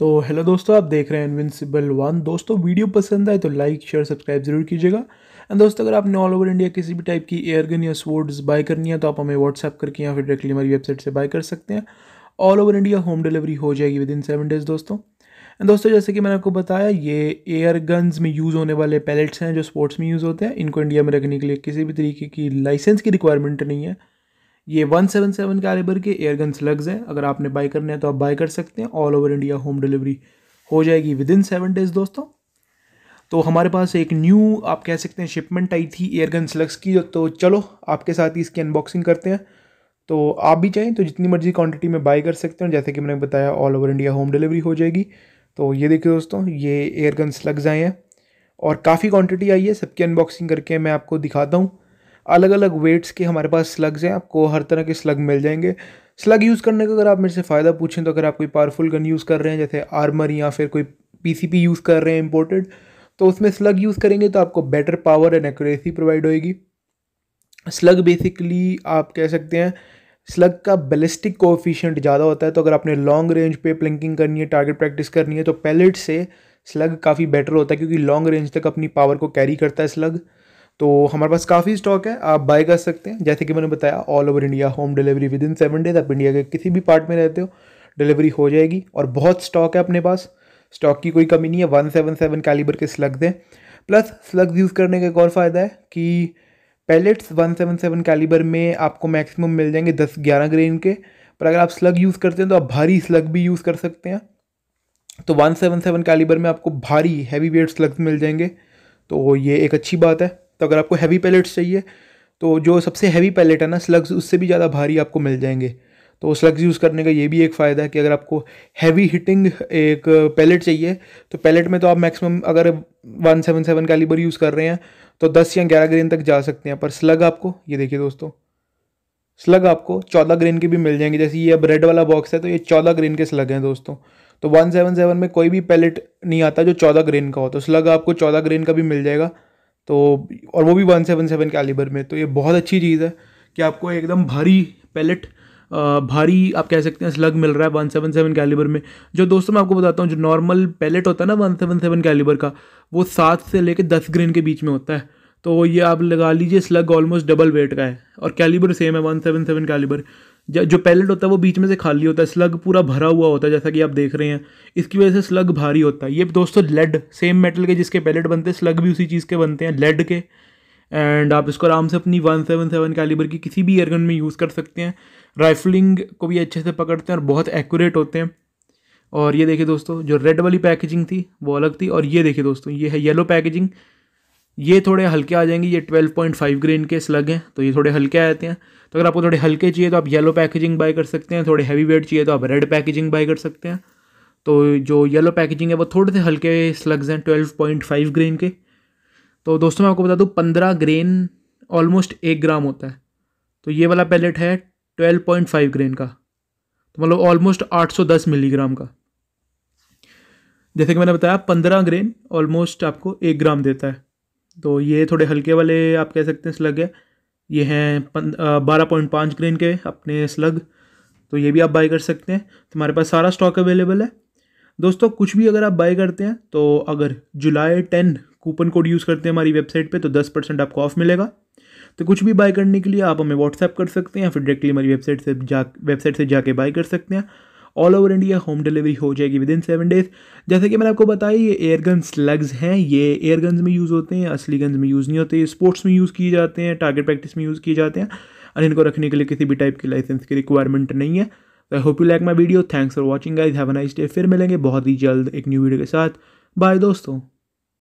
तो हेलो दोस्तों आप देख रहे हैं इनविंसिबल वन दोस्तों वीडियो पसंद आए तो लाइक शेयर सब्सक्राइब ज़रूर कीजिएगा एंड दोस्तों अगर आपने ऑल ओवर इंडिया किसी भी टाइप की एयर गन या स्वर्ड्स बाय करनी है तो आप हमें व्हाट्सअप करके या फिर डायरेक्टली हमारी वेबसाइट से बाय कर सकते हैं all over India home delivery हो जाएगी विद इन सेवन डेज़ दोस्तों एंड दोस्तों जैसे कि मैंने आपको बताया ये एयर गन्स में यूज़ होने वाले पैलेट्स हैं जो स्पोर्ट्स में यूज़ होते हैं इनको इंडिया में रखने के लिए किसी भी तरीके की लाइसेंस की रिक्वायरमेंट नहीं है ये 177 कैलिबर के एयरगन स्लग्स हैं अगर आपने बाय करने हैं तो आप बाय कर सकते हैं all over India home delivery हो जाएगी विद इन सेवन डेज दोस्तों तो हमारे पास एक न्यू आप कह सकते हैं शिपमेंट आई थी एयरगन स्लग्स की तो चलो आपके साथ ही इसकी अनबॉक्सिंग करते हैं तो आप भी चाहें तो जितनी मर्जी क्वांटिटी में बाई कर सकते हैं जैसे कि मैंने बताया all over India home delivery हो जाएगी तो ये देखिए दोस्तों ये एयरगन स्लग्स आए हैं और काफ़ी क्वांटिटी आई है सबकी अनबॉक्सिंग करके मैं आपको दिखाता हूँ अलग अलग वेट्स के हमारे पास स्लग्स हैं आपको हर तरह के स्लग मिल जाएंगे स्लग यूज़ करने का अगर आप मेरे से फ़ायदा पूछें तो अगर आप कोई पावरफुल गन यूज़ कर रहे हैं जैसे आर्मर या फिर कोई पीसीपी यूज़ कर रहे हैं इम्पोर्टेड तो उसमें स्लग यूज़ करेंगे तो आपको better power and accuracy provide होएगी स्लग बेसिकली आप कह सकते हैं स्लग का बेलिस्टिक कोफिशियंट ज़्यादा होता है तो अगर आपने लॉन्ग रेंज पे प्लिंकिंग करनी है टारगेट प्रैक्टिस करनी है तो पैलेट से स्लग काफ़ी बेटर होता है क्योंकि लॉन्ग रेंज तक अपनी पावर को कैरी करता है स्लग तो हमारे पास काफ़ी स्टॉक है आप बाय कर सकते हैं जैसे कि मैंने बताया all over India home delivery within seven days आप इंडिया के किसी भी पार्ट में रहते हो डिलीवरी हो जाएगी और बहुत स्टॉक है अपने पास स्टॉक की कोई कमी नहीं है वन सेवन सेवन कैलिबर के स्लग्स हैं प्लस स्लग्स यूज़ करने का एक और फ़ायदा है कि pellets one seven seven calibre में आपको मैक्सिमम मिल जाएंगे दस ग्यारह ग्रेन के पर अगर आप स्लग यूज़ करते हैं तो आप भारी स्लग भी यूज़ कर सकते हैं तो वन सेवन सेवन कैलिबर में आपको भारी हैवी वेट स्लग्स मिल जाएंगे तो ये एक अच्छी बात है तो अगर आपको हैवी पैलेट्स चाहिए तो जो सबसे हैवी पैलेट है ना स्लग्स उससे भी ज़्यादा भारी आपको मिल जाएंगे तो स्लग्स यूज़ करने का ये भी एक फ़ायदा है कि अगर आपको हैवी हिटिंग एक पैलेट चाहिए तो पैलेट में तो आप मैक्सिमम अगर one seven seven calibre use कर रहे हैं तो दस या ग्यारह ग्रेन तक जा सकते हैं पर स्लग आपको ये देखिए दोस्तों स्लग आपको चौदह ग्रेन के भी मिल जाएंगे जैसे ये अब रेड वाला बॉक्स है तो ये चौदह ग्रेन के स्लग हैं दोस्तों तो वन सेवन सेवन में कोई भी पैलेट नहीं आता जो चौदह ग्रेन का हो तो स्लग आपको चौदह ग्रेन का भी मिल जाएगा तो और वो भी वन सेवन सेवन कैलिबर में तो ये बहुत अच्छी चीज़ है कि आपको एकदम भारी पैलेट भारी आप कह सकते हैं स्लग मिल रहा है वन सेवन सेवन कैलिबर में जो दोस्तों मैं आपको बताता हूँ जो नॉर्मल पैलेट होता है ना वन सेवन सेवन कैलिबर का वो सात से लेकर दस ग्रेन के बीच में होता है तो ये आप लगा लीजिए स्लग ऑलमोस्ट डबल वेट का है और कैलिबर सेम है वन सेवन सेवन कैलिबर जो पैलेट होता है वो बीच में से खाली होता है स्लग पूरा भरा हुआ होता है जैसा कि आप देख रहे हैं इसकी वजह से स्लग भारी होता है ये दोस्तों लेड सेम मेटल के जिसके पैलेट बनते हैं स्लग भी उसी चीज़ के बनते हैं लेड के एंड आप इसको आराम से अपनी वन सेवन सेवन कैलिबर की किसी भी एयरगन में यूज़ कर सकते हैं राइफलिंग को भी अच्छे से पकड़ते हैं और बहुत एक्यूरेट होते हैं और ये देखिए दोस्तों जो रेड वाली पैकेजिंग थी वो अलग थी और ये देखिए दोस्तों ये है येलो पैकेजिंग ये थोड़े हल्के आ जाएंगे ये 12.5 ग्रेन के स्लग हैं तो ये थोड़े हल्के आते हैं तो अगर आपको थोड़े हल्के चाहिए तो आप येलो पैकेजिंग बाय कर सकते हैं थोड़े हैवी वेट चाहिए तो आप रेड पैकेजिंग बाय कर सकते हैं तो जो येलो पैकेजिंग है वो थोड़े से हल्के स्लग्स हैं फाइव ग्रेन के तो दोस्तों मैं आपको बता दूँ पंद्रह ग्रेन ऑलमोस्ट एक ग्राम होता है तो ये वाला पैलेट है फाइव ग्रेन का तो मतलब ऑलमोस्ट 810 मिलीग्राम का जैसे कि मैंने बताया पंद्रह ग्रेन ऑलमोस्ट आपको एक ग्राम देता है तो ये थोड़े हल्के वाले आप कह सकते हैं स्लग है ये हैं बारह पॉइंट पाँच ग्रेन के अपने स्लग तो ये भी आप बाई कर सकते हैं तो हमारे पास सारा स्टॉक अवेलेबल है दोस्तों कुछ भी अगर आप बाई करते हैं तो अगर जुलाई टेन कूपन कोड यूज़ करते हैं हमारी वेबसाइट पे तो दस परसेंट आपको ऑफ मिलेगा तो कुछ भी बाई करने के लिए आप हमें व्हाट्सएप कर सकते हैं या फिर डायरेक्टली हमारी वेबसाइट से जा वेबसाइट से जाके बाई कर सकते हैं all over India home delivery हो जाएगी विद इन सेवन डेज़ जैसे कि मैंने आपको बताया ये एयर गन स्लग्स हैं ये एयर गन्स में यूज़ होते हैं असली गन्स में यूज़ नहीं होते स्पोर्ट्स में यूज़ किए जाते हैं टारगेट प्रैक्टिस में यूज़ किए जाते हैं और इनको रखने के लिए किसी भी टाइप की लाइसेंस की रिक्वायरमेंट नहीं है I hope you like my video thanks for watching guys have a nice day फिर मिलेंगे बहुत ही जल्द एक न्यू वीडियो के साथ बाय दोस्तों